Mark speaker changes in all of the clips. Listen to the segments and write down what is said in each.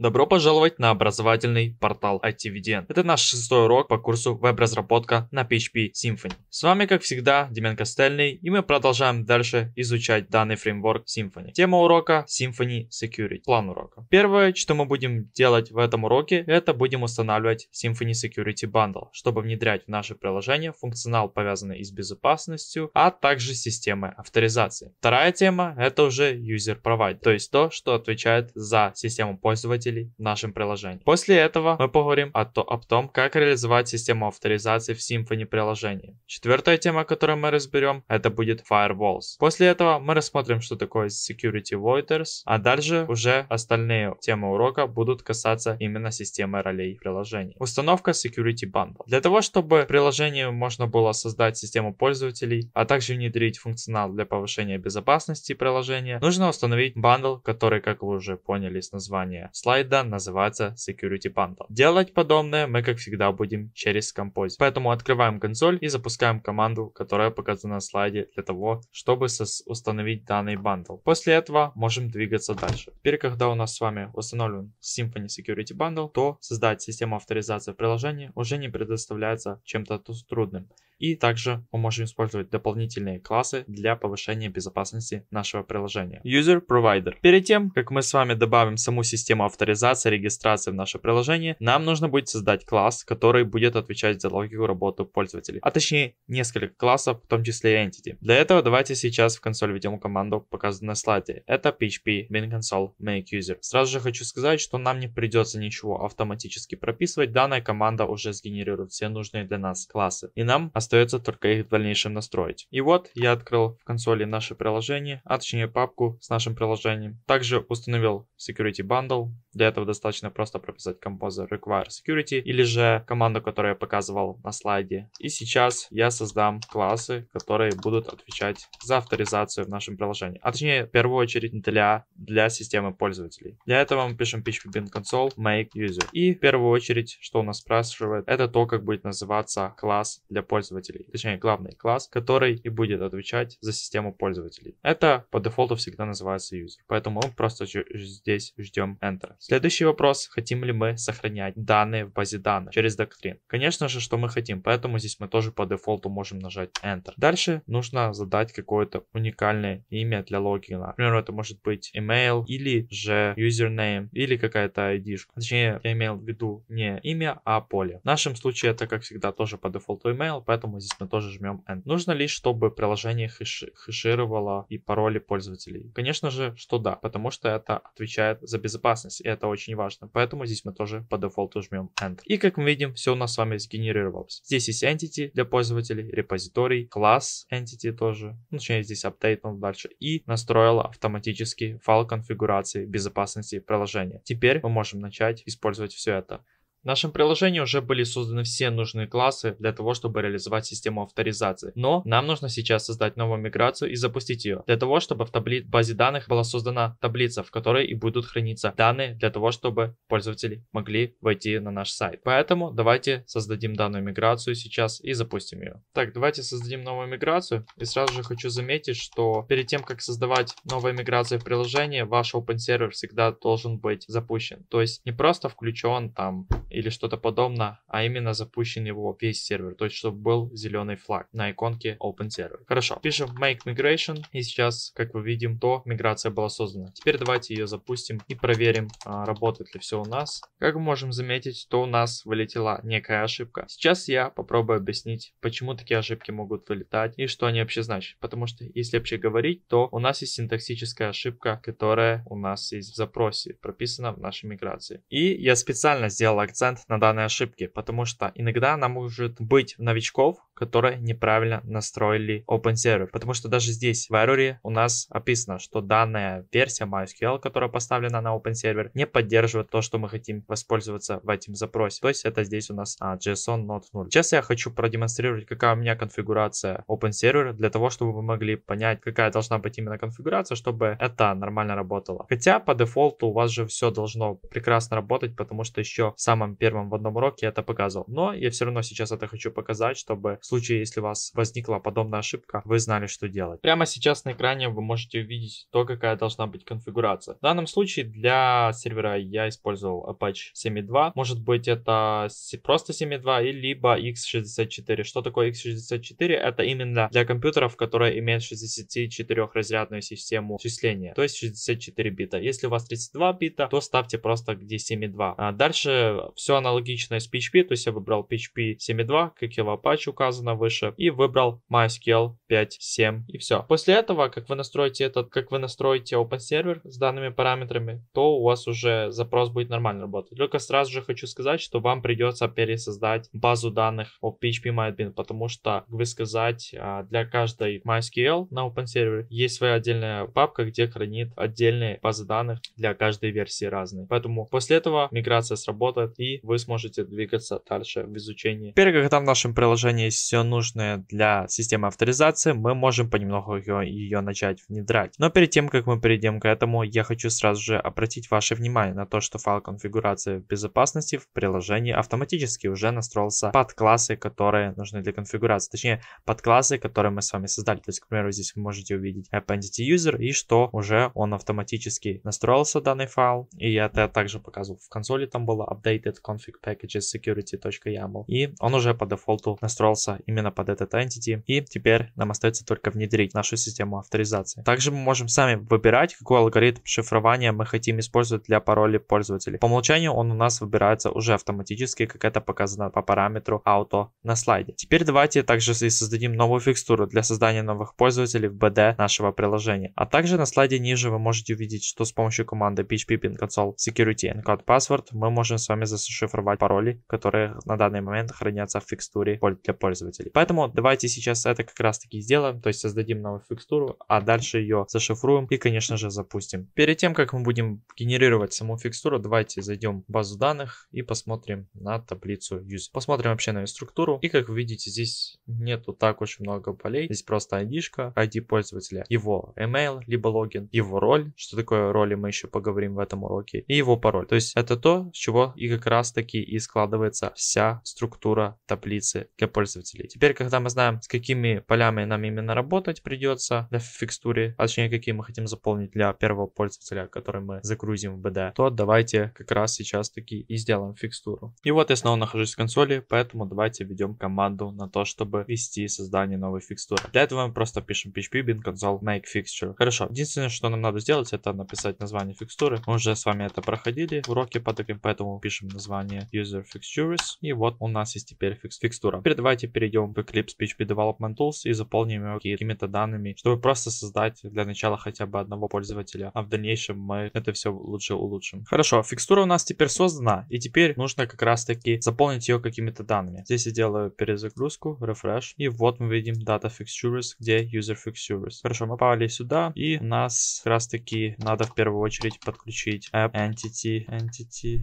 Speaker 1: Добро пожаловать на образовательный портал ITVDN. Это наш шестой урок по курсу веб-разработка на PHP Symfony. С вами, как всегда, Демен Костельный, и мы продолжаем дальше изучать данный фреймворк Symfony. Тема урока Symfony Security, план урока. Первое, что мы будем делать в этом уроке, это будем устанавливать Symfony Security Bundle, чтобы внедрять в наше приложение функционал, повязанный с безопасностью, а также системы авторизации. Вторая тема, это уже User Provide, то есть то, что отвечает за систему пользователя пользователей в нашем приложении. После этого мы поговорим о, то, об том, как реализовать систему авторизации в Symfony приложении. Четвертая тема, которую мы разберем, это будет Firewalls. После этого мы рассмотрим, что такое Security Voiders, а дальше уже остальные темы урока будут касаться именно системы ролей приложений. Установка Security Bundle. Для того, чтобы приложение можно было создать систему пользователей, а также внедрить функционал для повышения безопасности приложения, нужно установить бандл, который, как вы уже поняли с названия слайда, слайда называется Security Bundle. Делать подобное мы, как всегда, будем через Compose. Поэтому открываем консоль и запускаем команду, которая показана на слайде для того, чтобы установить данный бандл. После этого можем двигаться дальше. Теперь, когда у нас с вами установлен Symfony Security Bundle, то создать систему авторизации в приложении уже не предоставляется чем-то трудным. И также мы можем использовать дополнительные классы для повышения безопасности нашего приложения. User Provider. Перед тем, как мы с вами добавим саму систему авторизации, регистрации в наше приложение, нам нужно будет создать класс, который будет отвечать за логику работы пользователей. А точнее, несколько классов, в том числе и Entity. Для этого давайте сейчас в консоль введем команду, показанную на слайде. Это PHP Min Console Make User. Сразу же хочу сказать, что нам не придется ничего автоматически прописывать. Данная команда уже сгенерирует все нужные для нас классы. И нам Остается только их в дальнейшем настроить. И вот я открыл в консоли наше приложение, а точнее папку с нашим приложением. Также установил Security Bundle. Для этого достаточно просто прописать Composer Require Security или же команду, которую я показывал на слайде. И сейчас я создам классы, которые будут отвечать за авторизацию в нашем приложении. А точнее, в первую очередь для, для системы пользователей. Для этого мы пишем PHP Bin Console make user. И в первую очередь, что у нас спрашивает, это то, как будет называться класс для пользователя пользователей, точнее главный класс, который и будет отвечать за систему пользователей. Это по дефолту всегда называется user, поэтому мы просто здесь ждем Enter. Следующий вопрос, хотим ли мы сохранять данные в базе данных через доктрин? Конечно же, что мы хотим, поэтому здесь мы тоже по дефолту можем нажать Enter. Дальше нужно задать какое-то уникальное имя для логина. Например, это может быть email или же username или какая-то ID. -шка. Точнее, я имел в виду не имя, а поле. В нашем случае это, как всегда, тоже по дефолту email, поэтому поэтому здесь мы тоже жмем End. Нужно лишь, чтобы приложение хэши, хэшировало и пароли пользователей. Конечно же, что да, потому что это отвечает за безопасность, и это очень важно. Поэтому здесь мы тоже по дефолту жмем End. И как мы видим, все у нас с вами сгенерировалось. Здесь есть Entity для пользователей, репозиторий, класс Entity тоже, ну, точнее здесь апдейт дальше, и настроила автоматически файл конфигурации безопасности приложения. Теперь мы можем начать использовать все это. В нашем приложении уже были созданы все нужные классы для того, чтобы реализовать систему авторизации. Но нам нужно сейчас создать новую миграцию и запустить ее, для того, чтобы в табли... базе данных была создана таблица, в которой и будут храниться данные для того, чтобы пользователи могли войти на наш сайт. Поэтому давайте создадим данную миграцию сейчас и запустим ее. Так, давайте создадим новую миграцию. И сразу же хочу заметить, что перед тем, как создавать новые миграции в приложении, ваш OpenServer всегда должен быть запущен. То есть не просто включен там или что-то подобное, а именно запущен его весь сервер, то есть чтобы был зеленый флаг на иконке Open Server. Хорошо, пишем make migration и сейчас, как вы видим, то миграция была создана. Теперь давайте ее запустим и проверим, а, работает ли все у нас. Как мы можем заметить, то у нас вылетела некая ошибка. Сейчас я попробую объяснить, почему такие ошибки могут вылетать и что они вообще значат. Потому что если вообще говорить, то у нас есть синтаксическая ошибка, которая у нас есть в запросе, прописана в нашей миграции. И я специально сделал акцент акцент на данной ошибке, потому что иногда она может быть новичков, которые неправильно настроили Open Server, потому что даже здесь в Error у нас описано, что данная версия MySQL, которая поставлена на Open Server, не поддерживает то, что мы хотим воспользоваться в этом запросе. То есть это здесь у нас а, JSON not 0. Сейчас я хочу продемонстрировать, какая у меня конфигурация Open Server, для того, чтобы вы могли понять, какая должна быть именно конфигурация, чтобы это нормально работало. Хотя по дефолту у вас же все должно прекрасно работать, потому что еще в самом самым первом в одном уроке это показывал. Но я все равно сейчас это хочу показать, чтобы в случае, если у вас возникла подобная ошибка, вы знали, что делать. Прямо сейчас на экране вы можете увидеть то, какая должна быть конфигурация. В данном случае для сервера я использовал Apache 7.2. Может быть это просто 7.2 и либо x64. Что такое x64? Это именно для компьютеров, которые имеют 64-разрядную систему числения, то есть 64 бита. Если у вас 32 бита, то ставьте просто где 7.2. А дальше все аналогично с PHP, то есть я выбрал PHP 7.2, как и в Apache указано выше, и выбрал MySQL 5.7 и все. После этого, как вы настроите этот, как вы настроите Open Server с данными параметрами, то у вас уже запрос будет нормально работать. Только сразу же хочу сказать, что вам придется пересоздать базу данных о PHP MyAdmin, потому что, как вы сказать, а, для каждой MySQL на Open Server есть своя отдельная папка, где хранит отдельные базы данных для каждой версии разные. Поэтому после этого миграция сработает и вы сможете двигаться дальше в изучении. Теперь, когда в нашем приложении все нужное для системы авторизации, мы можем понемногу ее, ее начать внедрять. Но перед тем, как мы перейдем к этому, я хочу сразу же обратить ваше внимание на то, что файл конфигурации безопасности в приложении автоматически уже настроился под классы, которые нужны для конфигурации, точнее под классы, которые мы с вами создали. То есть, к примеру, здесь вы можете увидеть App Entity User и что уже он автоматически настроился данный файл. И я это также показывал в консоли, там было updated get config packages security.yaml. И он уже по дефолту настроился именно под этот entity. И теперь нам остается только внедрить нашу систему авторизации. Также мы можем сами выбирать, какой алгоритм шифрования мы хотим использовать для паролей пользователей. По умолчанию он у нас выбирается уже автоматически, как это показано по параметру auto на слайде. Теперь давайте также и создадим новую фикстуру для создания новых пользователей в BD нашего приложения. А также на слайде ниже вы можете увидеть, что с помощью команды php bin console security and code password мы можем с вами засунуть шифровать пароли, которые на данный момент хранятся в фикстуре для пользователей. Поэтому давайте сейчас это как раз таки сделаем, то есть создадим новую фикстуру, а дальше ее зашифруем и, конечно же, запустим. Перед тем, как мы будем генерировать саму фикстуру, давайте зайдем в базу данных и посмотрим на таблицу use. Посмотрим вообще на ее структуру. И как вы видите, здесь нету так очень много полей. Здесь просто id ID пользователя, его email, либо логин, его роль. Что такое роли, мы еще поговорим в этом уроке. И его пароль. То есть это то, с чего и как раз раз таки и складывается вся структура таблицы для пользователей. Теперь, когда мы знаем, с какими полями нам именно работать придется для фикстуры, а точнее, какие мы хотим заполнить для первого пользователя, который мы загрузим в BD, то давайте как раз сейчас таки и сделаем фикстуру. И вот я снова нахожусь в консоли, поэтому давайте введем команду на то, чтобы вести создание новой фикстуры. Для этого мы просто пишем php bin console make fixture. Хорошо, единственное, что нам надо сделать, это написать название фикстуры. Мы уже с вами это проходили в уроке по таким, поэтому пишем название название user fixtures. И вот у нас есть теперь фикс фикстура. Теперь давайте перейдем в Eclipse PHP Development Tools и заполним его какими-то данными, чтобы просто создать для начала хотя бы одного пользователя. А в дальнейшем мы это все лучше улучшим. Хорошо, фикстура у нас теперь создана. И теперь нужно как раз таки заполнить ее какими-то данными. Здесь я делаю перезагрузку, refresh. И вот мы видим data fixtures, где user fixtures. Хорошо, мы попали сюда. И у нас как раз таки надо в первую очередь подключить app entity, entity,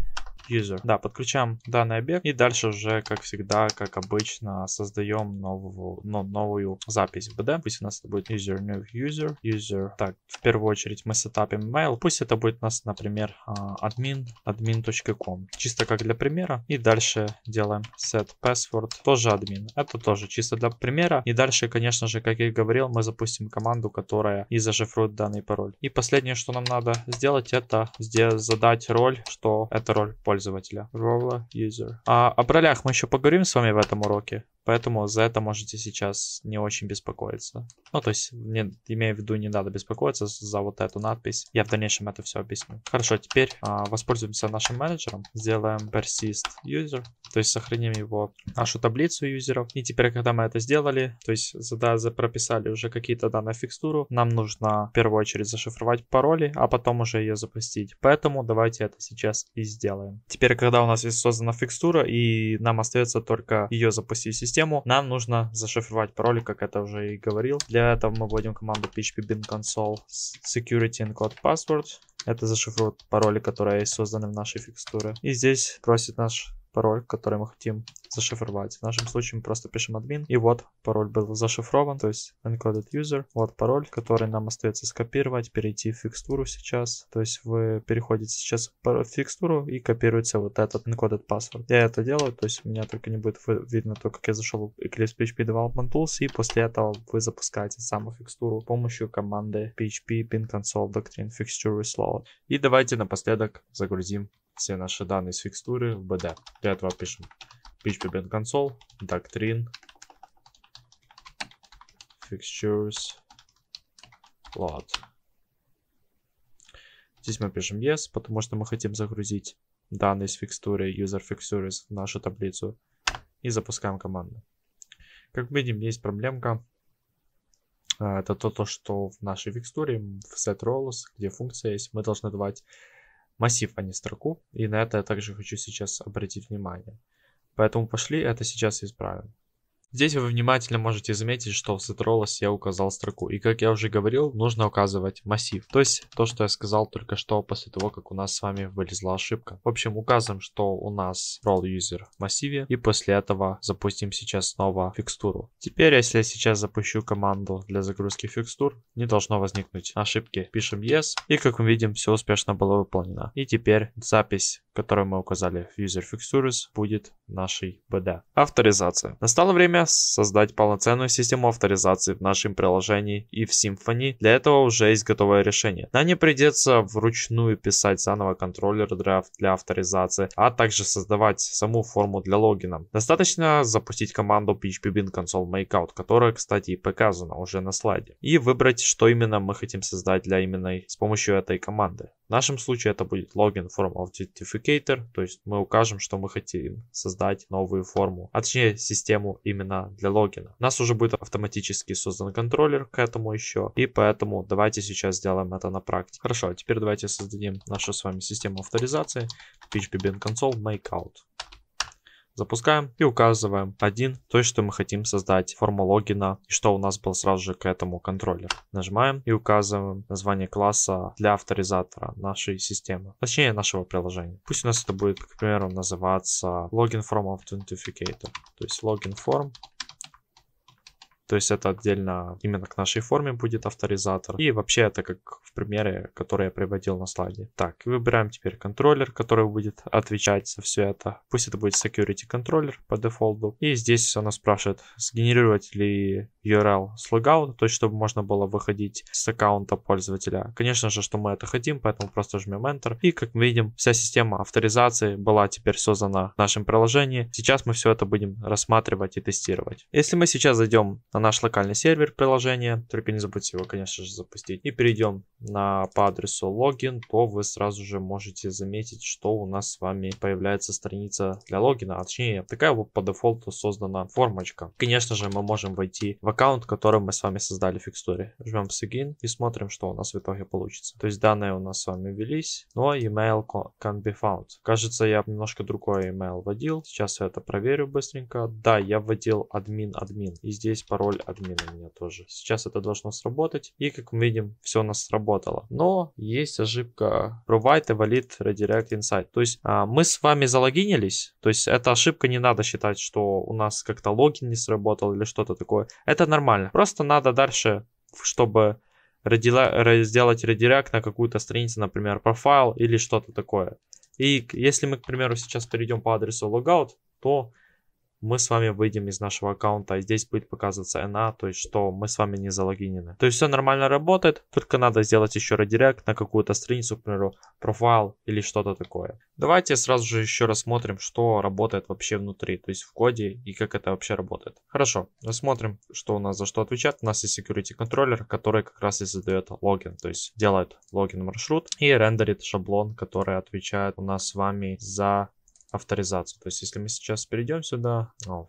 Speaker 1: user. Да, подключаем данный объект и дальше уже, как всегда, как обычно, создаем новую, но, новую запись в BD. Пусть у нас это будет user, new user, user. Так, в первую очередь мы сетапим mail. Пусть это будет у нас, например, а, admin, admin.com. Чисто как для примера. И дальше делаем set password, тоже admin, Это тоже чисто для примера. И дальше, конечно же, как я и говорил, мы запустим команду, которая и зашифрует данный пароль. И последнее, что нам надо сделать, это здесь задать роль, что это роль пользователя пользователя. Role user. А, о ролях мы еще поговорим с вами в этом уроке. Поэтому за это можете сейчас не очень беспокоиться. Ну, то есть, не, имея в виду, не надо беспокоиться за вот эту надпись. Я в дальнейшем это все объясню. Хорошо, теперь а, воспользуемся нашим менеджером. Сделаем persist user, то есть сохраним его, нашу таблицу юзеров. И теперь, когда мы это сделали, то есть да, прописали уже какие-то данные фикстуру, нам нужно в первую очередь зашифровать пароли, а потом уже ее запустить. Поэтому давайте это сейчас и сделаем. Теперь, когда у нас есть создана фикстура и нам остается только ее запустить систему, систему, нам нужно зашифровать пароли, как это уже и говорил. Для этого мы вводим команду php bin console security encode password. Это зашифрует пароли, которые созданы в нашей фикстуре. И здесь просит наш пароль, который мы хотим зашифровать. В нашем случае мы просто пишем админ, и вот пароль был зашифрован, то есть encoded user. Вот пароль, который нам остается скопировать, перейти в фикстуру сейчас. То есть вы переходите сейчас в фикстуру и копируется вот этот encoded password. Я это делаю, то есть у меня только не будет видно то, как я зашел в Eclipse PHP Development Tools, и после этого вы запускаете саму фикстуру с помощью команды php pin console doctrine fixture reload. И давайте напоследок загрузим все наши данные с фикстуры в BD. Для этого пишем PHP Band Console, Doctrine, Fixtures, Load. Здесь мы пишем yes, потому что мы хотим загрузить данные с фикстуры, user fixtures в нашу таблицу. И запускаем команду. Как видим, есть проблемка. А, это то, то что в нашей фикстуре, в set где функция есть, мы должны давать массив, а не строку. И на это я также хочу сейчас обратить внимание. Поэтому пошли это сейчас исправим. Здесь вы внимательно можете заметить, что в Cetrolus я указал строку. И как я уже говорил, нужно указывать массив. То есть то, что я сказал только что после того, как у нас с вами вылезла ошибка. В общем, указываем, что у нас role user в массиве. И после этого запустим сейчас снова фикстуру. Теперь, если я сейчас запущу команду для загрузки фикстур, не должно возникнуть ошибки. Пишем yes. И как мы видим, все успешно было выполнено. И теперь запись, которую мы указали в user fixtures, будет нашей BD. Авторизация. Настало время время создать полноценную систему авторизации в нашем приложении и в Symfony. Для этого уже есть готовое решение. Нам не придется вручную писать заново контроллер для авторизации, а также создавать саму форму для логина. Достаточно запустить команду phpbin console makeout, которая, кстати, и показана уже на слайде, и выбрать, что именно мы хотим создать для именно с помощью этой команды. В нашем случае это будет логин form authenticator, то есть мы укажем, что мы хотим создать новую форму, а точнее систему именно имена для логина. У нас уже будет автоматически создан контроллер к этому еще, и поэтому давайте сейчас сделаем это на практике. Хорошо, а теперь давайте создадим нашу с вами систему авторизации, PHPBN console, makeout. Запускаем и указываем один, то, что мы хотим создать, форму логина, и что у нас был сразу же к этому контроллер. Нажимаем и указываем название класса для авторизатора нашей системы, точнее нашего приложения. Пусть у нас это будет, к примеру, называться login form authenticator, то есть login form то есть это отдельно именно к нашей форме будет авторизатор. И вообще это как в примере, который я приводил на слайде. Так, выбираем теперь контроллер, который будет отвечать за все это. Пусть это будет security контроллер по дефолту. И здесь она спрашивает, сгенерировать ли URL с логаута, то есть чтобы можно было выходить с аккаунта пользователя. Конечно же, что мы это хотим, поэтому просто жмем Enter. И как мы видим, вся система авторизации была теперь создана в нашем приложении. Сейчас мы все это будем рассматривать и тестировать. Если мы сейчас зайдем на наш локальный сервер приложения. Только не забудьте его, конечно же, запустить. И перейдем на, по адресу логин, то вы сразу же можете заметить, что у нас с вами появляется страница для логина. А точнее, такая вот по дефолту создана формочка. Конечно же, мы можем войти в аккаунт, который мы с вами создали в фикстуре. Жмем Sign и смотрим, что у нас в итоге получится. То есть данные у нас с вами велись, но email can be found. Кажется, я немножко другой email вводил. Сейчас я это проверю быстренько. Да, я вводил админ-админ. И здесь пароль Роль админа меня тоже. Сейчас это должно сработать. И как мы видим, все у нас сработало. Но есть ошибка provide a valid redirect insight. То есть а, мы с вами залогинились. То есть эта ошибка не надо считать, что у нас как-то логин не сработал или что-то такое. Это нормально. Просто надо дальше, чтобы сделать редирект на какую-то страницу, например, профайл или что-то такое. И если мы, к примеру, сейчас перейдем по адресу logout, то мы с вами выйдем из нашего аккаунта, и а здесь будет показываться NA, а, то есть что мы с вами не залогинены. То есть все нормально работает, только надо сделать еще редирект на какую-то страницу, к примеру, профайл или что-то такое. Давайте сразу же еще рассмотрим, что работает вообще внутри, то есть в коде и как это вообще работает. Хорошо, рассмотрим, что у нас за что отвечает. У нас есть security контроллер, который как раз и задает логин, то есть делает логин маршрут и рендерит шаблон, который отвечает у нас с вами за авторизацию. То есть, если мы сейчас перейдем сюда, oh,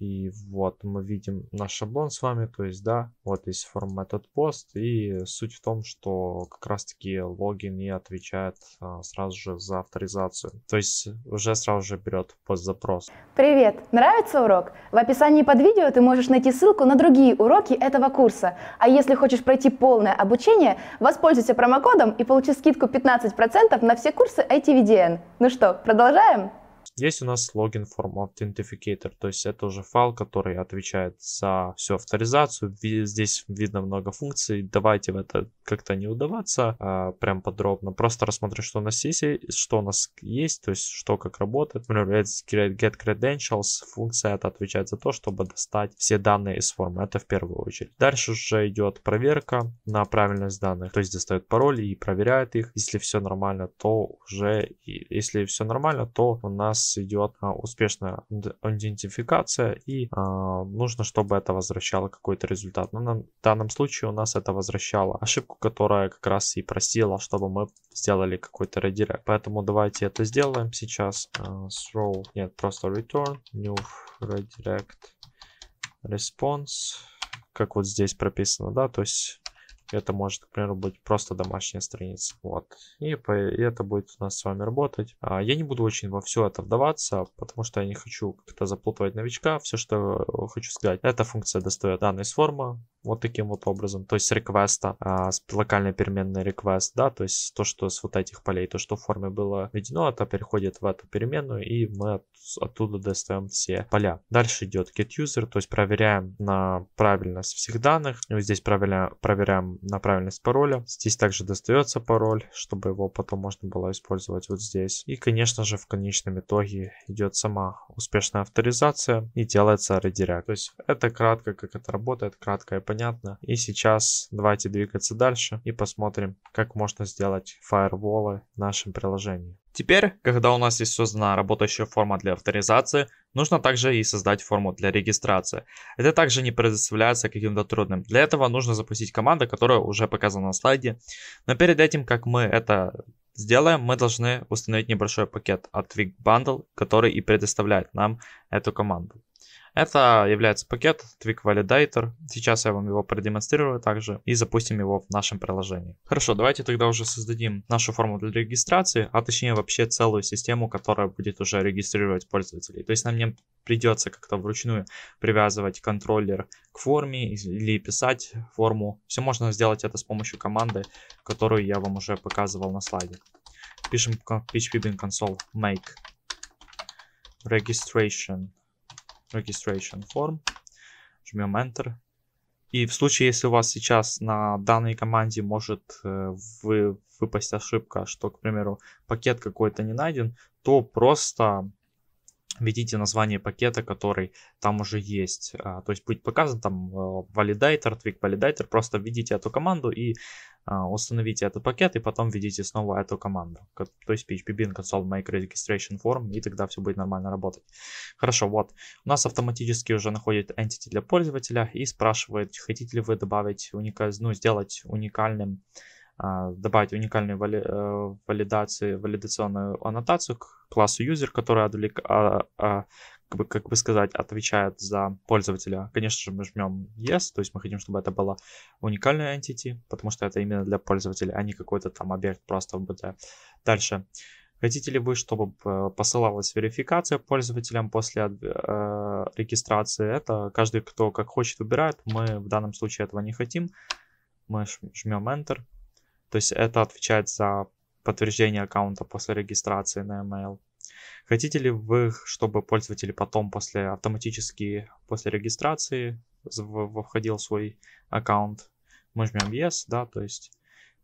Speaker 1: и вот мы видим наш шаблон с вами, то есть, да, вот есть форма этот пост, и суть в том, что как раз-таки логин не отвечает а, сразу же за авторизацию. То есть, уже сразу же берет пост запрос. Привет! Нравится урок? В описании под видео ты можешь найти ссылку на другие уроки этого курса. А если хочешь пройти полное обучение, воспользуйся промокодом и получи скидку 15% на все курсы ITVDN. Ну что, продолжаем? Здесь у нас логин form authentificator, то есть это уже файл, который отвечает за всю авторизацию. Здесь видно много функций, давайте в это как-то не удаваться а, прям подробно. Просто рассмотреть, что у нас есть, что у нас есть, то есть что как работает. Например, get credentials, функция это отвечает за то, чтобы достать все данные из формы. Это в первую очередь. Дальше уже идет проверка на правильность данных. То есть достает пароль и проверяет их. Если все нормально, то уже, если все нормально, то у нас идет а, успешная идентификация и а, нужно, чтобы это возвращало какой-то результат. Но на, в данном случае у нас это возвращало ошибку которая как раз и просила, чтобы мы сделали какой-то редирект. Поэтому давайте это сделаем сейчас. Uh, throw, нет, просто return, new redirect response, как вот здесь прописано, да, то есть это может, к примеру, быть просто домашняя страница. Вот. И, по, и это будет у нас с вами работать. А, я не буду очень во все это вдаваться, потому что я не хочу как-то запутывать новичка. Все, что э, хочу сказать, эта функция достает данные с формы вот таким вот образом. То есть реквеста, а, с локальной переменной request, да, то есть то, что с вот этих полей, то, что в форме было введено, это переходит в эту переменную, и мы от, оттуда достаем все поля. Дальше идет get user, то есть проверяем на правильность всех данных. И вот здесь проверя, проверяем на правильность пароля. Здесь также достается пароль, чтобы его потом можно было использовать вот здесь. И, конечно же, в конечном итоге идет сама успешная авторизация и делается редирект. То есть это кратко, как это работает, кратко и понятно. И сейчас давайте двигаться дальше и посмотрим, как можно сделать фаерволы в нашем приложении. Теперь, когда у нас есть создана работающая форма для авторизации, нужно также и создать форму для регистрации. Это также не предоставляется каким-то трудным. Для этого нужно запустить команду, которая уже показана на слайде. Но перед этим, как мы это сделаем, мы должны установить небольшой пакет от Twig Bundle, который и предоставляет нам эту команду. Это является пакет Twig Validator. Сейчас я вам его продемонстрирую также и запустим его в нашем приложении. Хорошо, давайте тогда уже создадим нашу форму для регистрации, а точнее вообще целую систему, которая будет уже регистрировать пользователей. То есть нам не придется как-то вручную привязывать контроллер к форме или писать форму. Все можно сделать это с помощью команды, которую я вам уже показывал на слайде. Пишем phpbin console make registration registration form, жмем Enter. И в случае, если у вас сейчас на данной команде может э, вы, выпасть ошибка, что, к примеру, пакет какой-то не найден, то просто введите название пакета, который там уже есть. А, то есть будет показан там validator, twig validator, просто введите эту команду и а, установите этот пакет, и потом введите снова эту команду. То есть bin console make registration form, и тогда все будет нормально работать. Хорошо, вот. У нас автоматически уже находит entity для пользователя и спрашивает, хотите ли вы добавить, уника... ну, сделать уникальным а, добавить уникальную э, валидацию, валидационную аннотацию к классу user, который отвлек, а, а, как, бы, как бы сказать, отвечает за пользователя. Конечно же, мы жмем yes, то есть мы хотим, чтобы это была уникальная entity, потому что это именно для пользователя, а не какой-то там объект просто в BT. Дальше. Хотите ли вы, чтобы э, посылалась верификация пользователям после э, регистрации? Это каждый, кто как хочет, выбирает. Мы в данном случае этого не хотим. Мы жмем Enter. То есть это отвечает за подтверждение аккаунта после регистрации на email. Хотите ли вы, чтобы пользователь потом после автоматически после регистрации входил свой аккаунт? Мы жмем yes, да, то есть.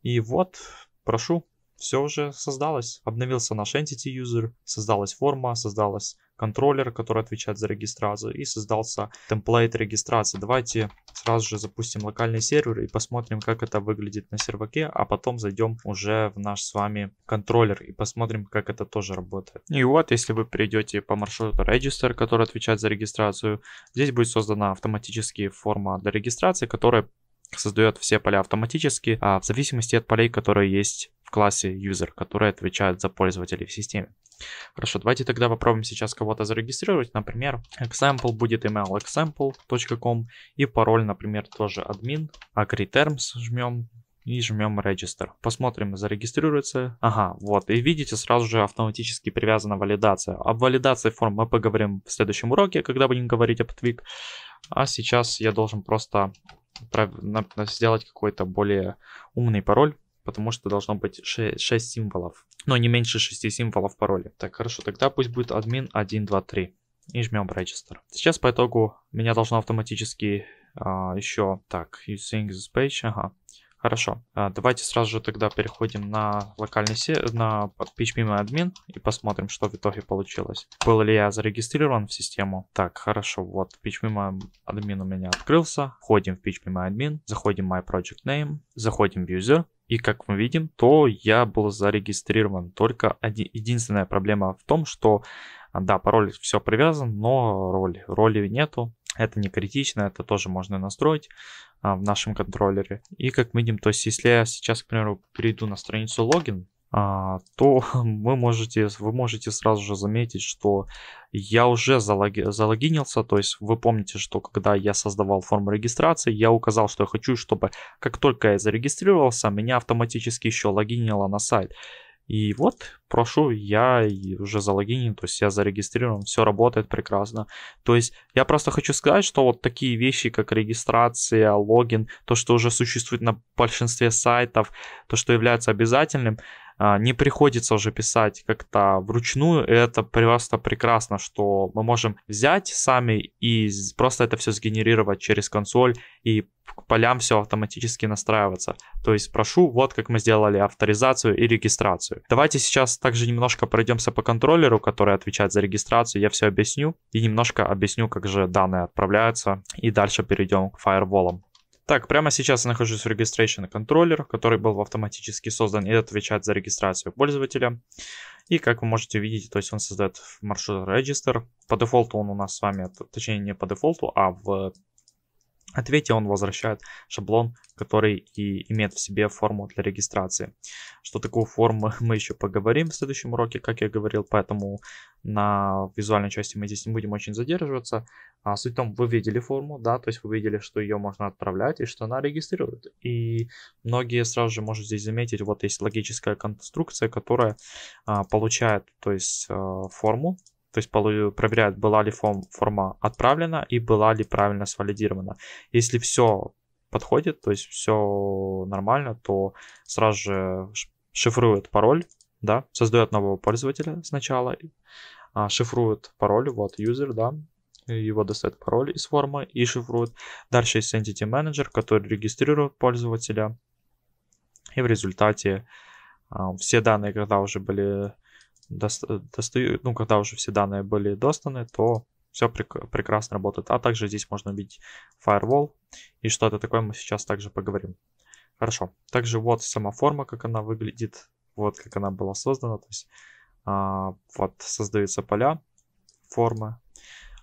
Speaker 1: И вот, прошу, все уже создалось. Обновился наш entity user, создалась форма, создалась контроллер, который отвечает за регистрацию, и создался темплейт регистрации. Давайте сразу же запустим локальный сервер и посмотрим, как это выглядит на серваке, а потом зайдем уже в наш с вами контроллер и посмотрим, как это тоже работает. И вот, если вы перейдете по маршруту Register, который отвечает за регистрацию, здесь будет создана автоматически форма для регистрации, которая создает все поля автоматически, а в зависимости от полей, которые есть в классе user, которые отвечают за пользователей в системе. Хорошо, давайте тогда попробуем сейчас кого-то зарегистрировать. Например, example будет email example.com и пароль, например, тоже admin. Agree terms жмем, и жмем Register. Посмотрим, зарегистрируется. Ага, вот. И видите, сразу же автоматически привязана валидация. Об валидации форм мы поговорим в следующем уроке, когда будем говорить об твик, А сейчас я должен просто сделать какой-то более умный пароль, потому что должно быть 6, 6 символов, но не меньше 6 символов пароля. Так, хорошо, тогда пусть будет админ 123 и жмем register. Сейчас по итогу меня должно автоматически а, еще... Так, using this page, ага. Хорошо, а, давайте сразу же тогда переходим на локальный се... на PHP админ и посмотрим, что в итоге получилось. Был ли я зарегистрирован в систему? Так, хорошо, вот PHP админ у меня открылся. Входим в PHP админ, заходим в My Project Name, заходим в User, и как мы видим, то я был зарегистрирован. Только оди единственная проблема в том, что а, да, пароль все привязан, но роли Роли нету. Это не критично, это тоже можно настроить а, в нашем контроллере. И как мы видим, то есть если я сейчас, к примеру, перейду на страницу логин, а, то вы можете, вы можете сразу же заметить, что я уже залоги, залогинился. То есть вы помните, что когда я создавал форму регистрации, я указал, что я хочу, чтобы как только я зарегистрировался, меня автоматически еще логинило на сайт. И вот, прошу, я уже залогинен, то есть я зарегистрирован, все работает прекрасно. То есть я просто хочу сказать, что вот такие вещи, как регистрация, логин, то, что уже существует на большинстве сайтов, то, что является обязательным, а, не приходится уже писать как-то вручную. И это просто прекрасно, что мы можем взять сами и просто это все сгенерировать через консоль и к полям все автоматически настраиваться. То есть прошу, вот как мы сделали авторизацию и регистрацию. Давайте сейчас также немножко пройдемся по контроллеру, который отвечает за регистрацию. Я все объясню и немножко объясню, как же данные отправляются. И дальше перейдем к фаерволам. Так, прямо сейчас я нахожусь в Registration Controller, который был автоматически создан и отвечает за регистрацию пользователя. И как вы можете видеть, то есть он создает маршрут Register. По дефолту он у нас с вами, точнее не по дефолту, а в ответе он возвращает шаблон, который и имеет в себе форму для регистрации. Что такое форма, мы еще поговорим в следующем уроке, как я говорил, поэтому на визуальной части мы здесь не будем очень задерживаться. А суть в том, вы видели форму, да, то есть вы видели, что ее можно отправлять и что она регистрирует. И многие сразу же может здесь заметить, вот есть логическая конструкция, которая а, получает, то есть а, форму, то есть проверяют, была ли форма отправлена и была ли правильно свалидирована. Если все подходит, то есть все нормально, то сразу же шифрует пароль, да, создает нового пользователя сначала, а, шифрует пароль, вот user, да, его достает пароль из формы и шифрует. Дальше есть Entity Manager, который регистрирует пользователя. И в результате а, все данные, когда уже были Э, достаю, ну, когда уже все данные были достаны, то все прек прекрасно работает. А также здесь можно увидеть firewall и что это такое, мы сейчас также поговорим. Хорошо. Также вот сама форма, как она выглядит, вот как она была создана. То есть а, вот создаются поля формы.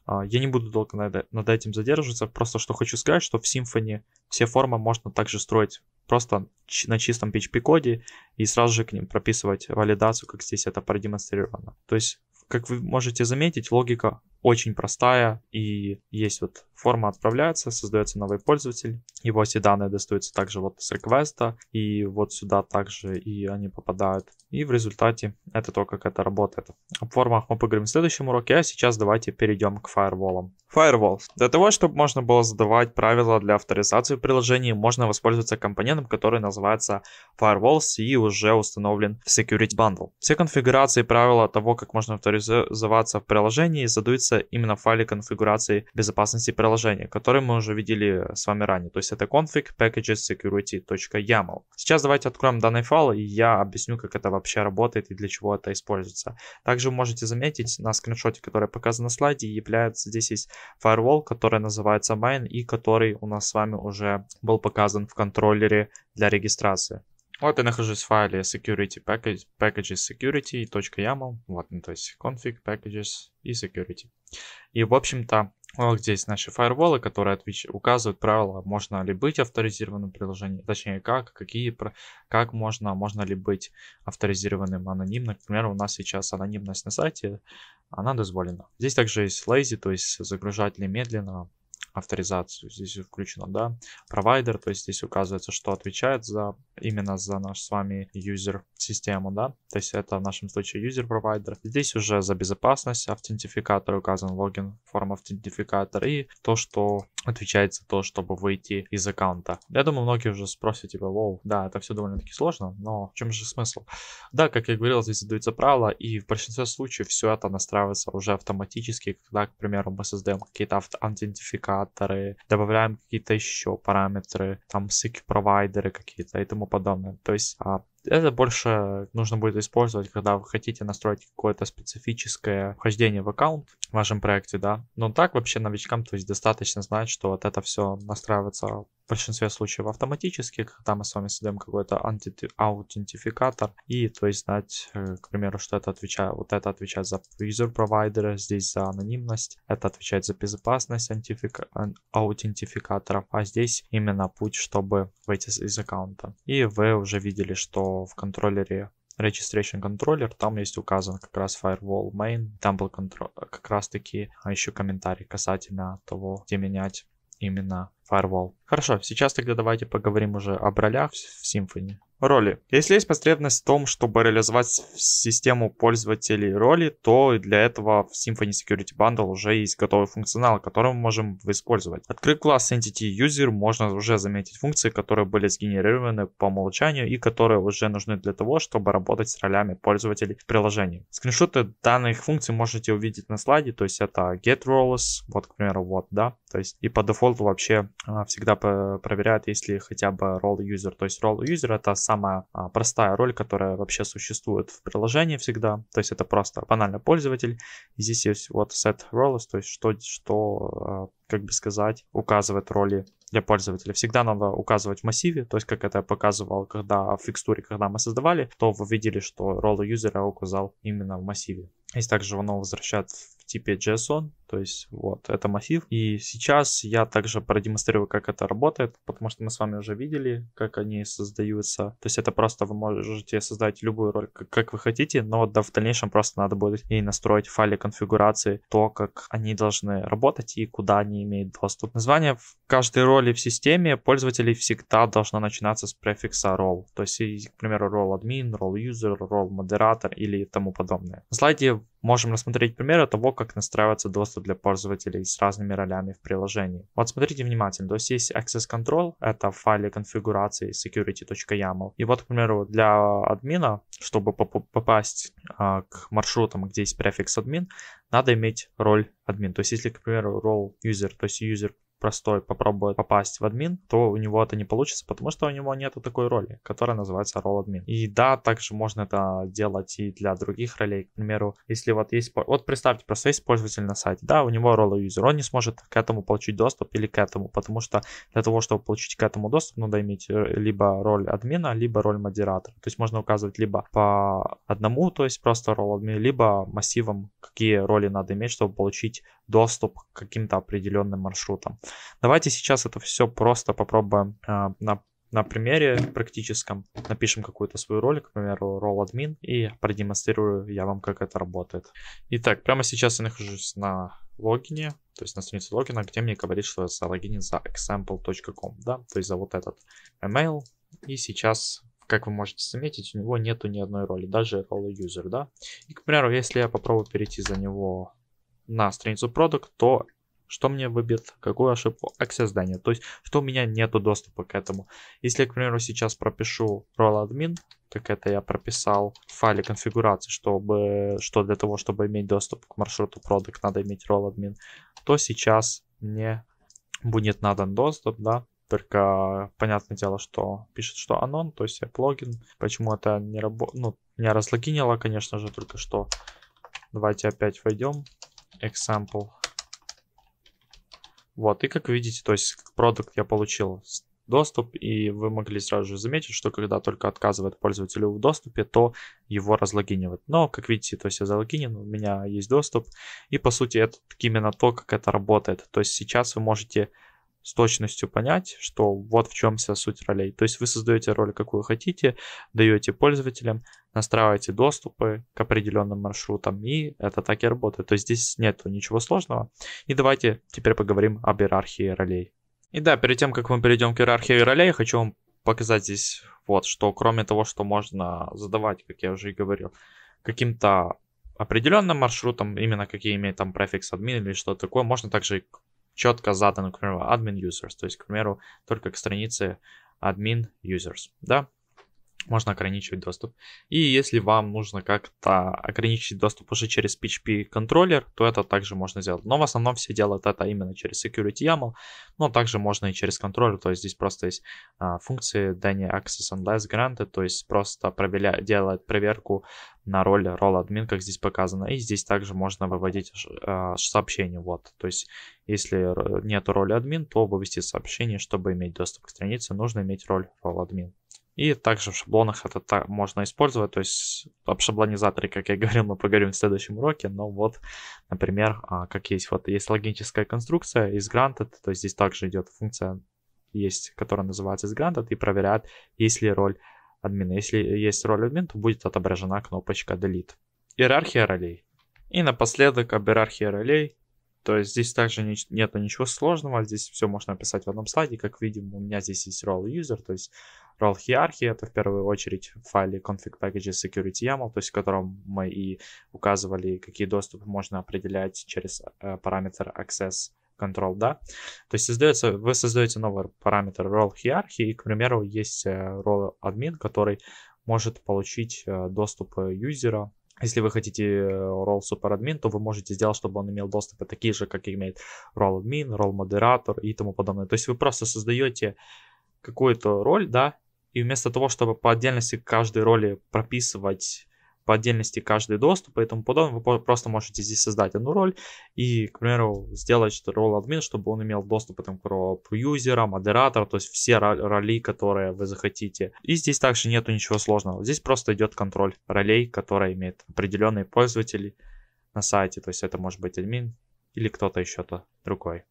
Speaker 1: А, я не буду долго над, над этим задерживаться, просто что хочу сказать, что в Symfony все формы можно также строить просто на чистом PHP-коде и сразу же к ним прописывать валидацию, как здесь это продемонстрировано. То есть, как вы можете заметить, логика очень простая, и есть вот форма отправляется, создается новый пользователь, его все данные достаются также вот с реквеста, и вот сюда также и они попадают. И в результате это то, как это работает. О формах мы поговорим в следующем уроке, а сейчас давайте перейдем к фаерволам. Firewall. Для того, чтобы можно было задавать правила для авторизации в приложении, можно воспользоваться компонентом, который называется Firewalls и уже установлен в Security Bundle. Все конфигурации правила того, как можно авторизоваться в приложении, задаются является именно файле конфигурации безопасности приложения, который мы уже видели с вами ранее. То есть это config packages security.yaml. Сейчас давайте откроем данный файл, и я объясню, как это вообще работает и для чего это используется. Также вы можете заметить на скриншоте, который показан на слайде, является здесь есть firewall, который называется main и который у нас с вами уже был показан в контроллере для регистрации. Вот я нахожусь в файле security package, packages security .yaml, вот, ну, то есть config packages и security. И, в общем-то, вот здесь наши фаерволы, которые отвеч... указывают правила, можно ли быть авторизированным приложением, точнее как, какие, как можно, можно ли быть авторизированным анонимно. Например, у нас сейчас анонимность на сайте, она дозволена. Здесь также есть lazy, то есть загружать ли медленно, авторизацию. Здесь включено, да, провайдер, то есть здесь указывается, что отвечает за именно за наш с вами юзер систему, да, то есть это в нашем случае юзер провайдер. Здесь уже за безопасность автентификатор указан логин форм автентификатор и то, что отвечает за то, чтобы выйти из аккаунта. Я думаю, многие уже спросят, типа, вау, да, это все довольно-таки сложно, но в чем же смысл? Да, как я говорил, здесь задаются правила, и в большинстве случаев все это настраивается уже автоматически, когда, к примеру, мы создаем какие-то автентификаторы, индикаторы, добавляем какие-то еще параметры, там SQL-провайдеры какие-то и тому подобное. То есть а, это больше нужно будет использовать, когда вы хотите настроить какое-то специфическое вхождение в аккаунт в вашем проекте, да. Но так вообще новичкам, то есть достаточно знать, что вот это все настраивается в большинстве случаев автоматически, когда мы с вами создаем какой-то аутентификатор и, то есть, знать, э, к примеру, что это отвечает, вот это отвечает за user provider, здесь за анонимность, это отвечает за безопасность антифика... аутентификаторов, а здесь именно путь, чтобы выйти из аккаунта. И вы уже видели, что в контроллере Registration Controller, там есть указан как раз Firewall Main, там был как раз таки а, еще комментарий касательно того, где менять именно Firewall. Хорошо, сейчас тогда давайте поговорим уже об ролях в Symfony роли. Если есть потребность в том, чтобы реализовать систему пользователей роли, то для этого в Symfony Security Bundle уже есть готовый функционал, который мы можем использовать. Открыв класс Entity User, можно уже заметить функции, которые были сгенерированы по умолчанию и которые уже нужны для того, чтобы работать с ролями пользователей в приложении. Скриншоты данных функций можете увидеть на слайде, то есть это get roles, вот, к примеру, вот, да, то есть и по дефолту вообще а, всегда проверяют, есть ли хотя бы role user. То есть role user это самая а, простая роль, которая вообще существует в приложении всегда. То есть это просто банально пользователь. И здесь есть вот set roles, то есть что, что а, как бы сказать, указывает роли для пользователя. Всегда надо указывать в массиве, то есть как это я показывал, когда в фикстуре, когда мы создавали, то вы видели, что ролл юзера я указал именно в массиве. Здесь также оно возвращает типе JSON, то есть вот, это массив. И сейчас я также продемонстрирую, как это работает, потому что мы с вами уже видели, как они создаются. То есть это просто вы можете создать любую роль, как вы хотите, но да, в дальнейшем просто надо будет и настроить в файле конфигурации то, как они должны работать и куда они имеют доступ. Название в каждой роли в системе пользователей всегда должно начинаться с префикса role. То есть, к примеру, role admin, role user, role moderator или тому подобное. На слайде Можем рассмотреть примеры того, как настраивается доступ для пользователей с разными ролями в приложении. Вот смотрите внимательно, то есть есть access control, это в файле конфигурации security.yaml. И вот, к примеру, для админа, чтобы попасть а, к маршрутам, где есть префикс админ, надо иметь роль админ. То есть если, к примеру, роль user, то есть user простой попробует попасть в админ, то у него это не получится, потому что у него нету такой роли, которая называется role админ. И да, также можно это делать и для других ролей. К примеру, если вот есть... Вот представьте, просто есть пользователь на сайте, да, у него role user, он не сможет к этому получить доступ или к этому, потому что для того, чтобы получить к этому доступ, надо иметь э, либо роль админа, либо роль модератора. То есть можно указывать либо по одному, то есть просто роль админа, либо массивом, какие роли надо иметь, чтобы получить доступ к каким-то определенным маршрутам. Давайте сейчас это все просто попробуем э, на на примере практическом напишем какую-то свою роль, к примеру, ролл админ, и продемонстрирую я вам, как это работает. Итак, прямо сейчас я нахожусь на логине, то есть на странице логина, где мне говорит, что я залогинен за example.com, да, то есть за вот этот email. И сейчас, как вы можете заметить, у него нету ни одной роли, даже ролл user, да. И, к примеру, если я попробую перейти за него на страницу product, то что мне выбьет, какую ошибку? Access данные, то есть что у меня нету доступа к этому. Если, к примеру, сейчас пропишу role admin, так это я прописал в файле конфигурации, чтобы, что для того, чтобы иметь доступ к маршруту product, надо иметь role admin, то сейчас мне будет надан доступ, да, только понятное дело, что пишет, что анон, то есть я логин. Почему это не работает? Ну, меня разлогинило, конечно же, только что. Давайте опять войдем example. Вот, и как видите, то есть продукт я получил доступ, и вы могли сразу же заметить, что когда только отказывает пользователю в доступе, то его разлогинивают. Но, как видите, то есть я залогинен, у меня есть доступ, и по сути это именно то, как это работает. То есть сейчас вы можете с точностью понять, что вот в чем вся суть ролей. То есть вы создаете роль, какую хотите, даете пользователям, настраиваете доступы к определенным маршрутам, и это так и работает. То есть здесь нет ничего сложного. И давайте теперь поговорим об иерархии ролей. И да, перед тем, как мы перейдем к иерархии ролей, я хочу вам показать здесь вот, что кроме того, что можно задавать, как я уже и говорил, каким-то определенным маршрутом, именно какие имеют там префикс админ или что такое, можно также четко задан, к примеру, admin users, то есть, к примеру, только к странице admin users, да, можно ограничивать доступ. И если вам нужно как-то ограничить доступ уже через PHP контроллер, то это также можно сделать. Но в основном все делают это именно через security YAML, но также можно и через контроллер, то есть здесь просто есть а, функции Danny Access Unless Granted, то есть просто проверя... делает проверку на роли role admin, как здесь показано. И здесь также можно выводить а, сообщение, вот. То есть если нет роли админ, то вывести сообщение, чтобы иметь доступ к странице, нужно иметь роль role admin. И также в шаблонах это так можно использовать. То есть об шаблонизаторе, как я говорил, мы поговорим в следующем уроке. Но вот, например, а, как есть, вот есть логическая конструкция из granted, то есть здесь также идет функция, есть, которая называется из granted и проверяет, есть ли роль админа. Если есть роль админ, то будет отображена кнопочка delete. Иерархия ролей. И напоследок об иерархии ролей. То есть здесь также не, нету ничего сложного, здесь все можно описать в одном слайде. Как видим, у меня здесь есть role user, то есть про алхиархии, это в первую очередь в файле config packages security YAML, то есть в котором мы и указывали, какие доступы можно определять через э, параметр access control, да. То есть создается, вы создаете новый параметр role hierarchy, и, к примеру, есть э, role admin, который может получить э, доступ э, юзера. Если вы хотите role super admin, то вы можете сделать, чтобы он имел доступы такие же, как имеет role admin, role модератор и тому подобное. То есть вы просто создаете какую-то роль, да, и вместо того, чтобы по отдельности каждой роли прописывать по отдельности каждый доступ и тому подобное, вы просто можете здесь создать одну роль и, к примеру, сделать что ролл админ, чтобы он имел доступ там, к юзера, модератора, то есть все роли, которые вы захотите. И здесь также нету ничего сложного. Здесь просто идет контроль ролей, которые имеют определенные пользователи на сайте. То есть это может быть админ или кто-то еще-то другой.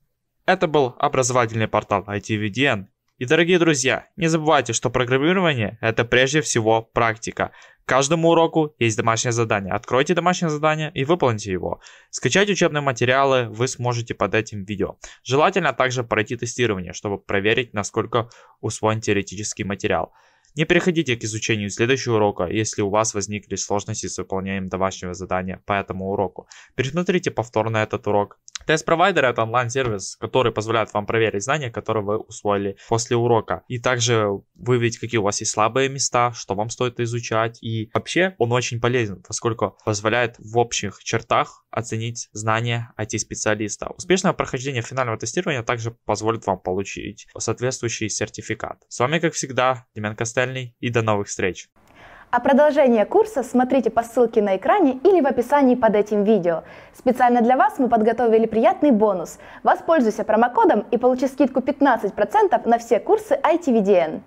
Speaker 1: Это был образовательный портал ITVDN. И дорогие друзья, не забывайте, что программирование – это прежде всего практика. Каждому уроку есть домашнее задание. Откройте домашнее задание и выполните его. Скачать учебные материалы вы сможете под этим видео. Желательно также пройти тестирование, чтобы проверить, насколько усвоен теоретический материал. Не переходите к изучению следующего урока, если у вас возникли сложности с выполнением домашнего задания по этому уроку. Пересмотрите повторно этот урок. Тест-провайдер это онлайн-сервис, который позволяет вам проверить знания, которые вы усвоили после урока. И также выявить, какие у вас есть слабые места, что вам стоит изучать. И вообще он очень полезен, поскольку позволяет в общих чертах оценить знания IT-специалиста. Успешное прохождение финального тестирования также позволит вам получить соответствующий сертификат. С вами, как всегда, Деменко Стэн. Штальный и до новых встреч! А продолжение курса смотрите по ссылке на экране или в описании под этим видео. Специально для вас мы подготовили приятный бонус. Воспользуйся промокодом и получи скидку 15% на все курсы ITVDN.